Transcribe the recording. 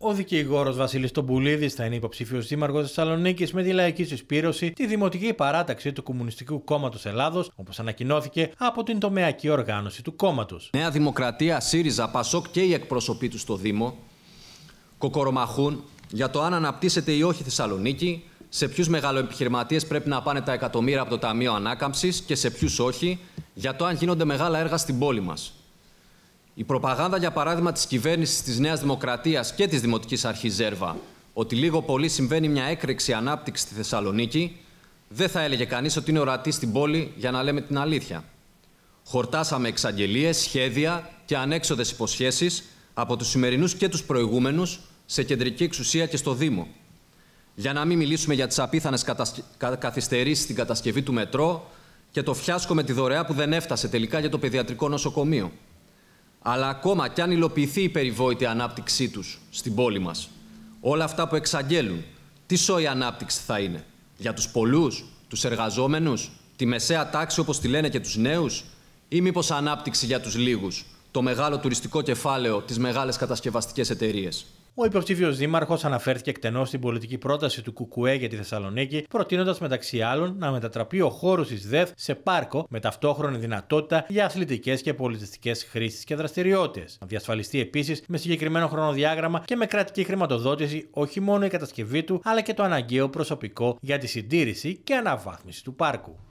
Ο δικηγόρος Βασίλης Τομπουλίδης θα είναι υποψήφιος δήμαρχος Θεσσαλονίκης με τη λαϊκή συσπήρωση, τη δημοτική παράταξη του Κομμουνιστικού Κόμματος Ελλάδος, όπως ανακοινώθηκε από την τομεακή οργάνωση του κόμματος. Νέα Δημοκρατία, ΣΥΡΙΖΑ, ΠΑΣΟΚ και οι εκπρόσωποι τους στο Δήμο κοκορομαχούν για το αν αναπτύσσεται ή όχι Θεσσαλονίκη, σε ποιους μεγαλοεπιχειρηματίες πρέπει να πάνε τα εκατομμύρια από το Ταμείο Ανάκαμψης και σε ποιους όχι, για το αν γίνονται μεγάλα έργα στην πόλη μας. Η προπαγάνδα, για παράδειγμα, της κυβέρνησης της Νέας Δημοκρατίας και της Δημοτικής Αρχής Ζέρβα, ότι λίγο πολύ συμβαίνει μια έκρηξη ανάπτυξης στη Θεσσαλονίκη, δεν θα έλεγε κανείς ότι είναι ορατή στην πόλη για να λέμε την αλήθεια. Χορτάσαμε εξαγγελίες, σχέδια και ανέξοδες υποσχέσεις από τους σημερινούς και τους προηγούμενους σε κεντρική εξουσία και στο Δήμο. Για να μην μιλήσουμε για τις απίθανες καθυστερήσεις στην κατασκευή του μετρό και το φιάσκο με τη δωρεά που δεν έφτασε τελικά για το παιδιατρικό νοσοκομείο αλλά ακόμα κι αν υλοποιηθεί η περιβόητη ανάπτυξή τους στην πόλη μας, όλα αυτά που εξαγγέλουν, τι σόη ανάπτυξη θα είναι. Για τους πολλούς, τους εργαζόμενους, τη μεσαία τάξη όπως τη λένε και τους νέους, ή μήπως ανάπτυξη για τους λίγους το μεγάλο τουριστικό κεφάλαιο, τις μεγάλες κατασκευαστικές εταιρείες. Ο υποψήφιο Δήμαρχος αναφέρθηκε εκτενώς στην πολιτική πρόταση του Κουκουέ για τη Θεσσαλονίκη, προτείνοντας μεταξύ άλλων να μετατραπεί ο χώρος τη ΔΕΘ σε πάρκο με ταυτόχρονη δυνατότητα για αθλητικές και πολιτιστικές χρήσεις και δραστηριότητες. Να διασφαλιστεί επίσης με συγκεκριμένο χρονοδιάγραμμα και με κρατική χρηματοδότηση όχι μόνο η κατασκευή του, αλλά και το αναγκαίο προσωπικό για τη συντήρηση και αναβάθμιση του πάρκου.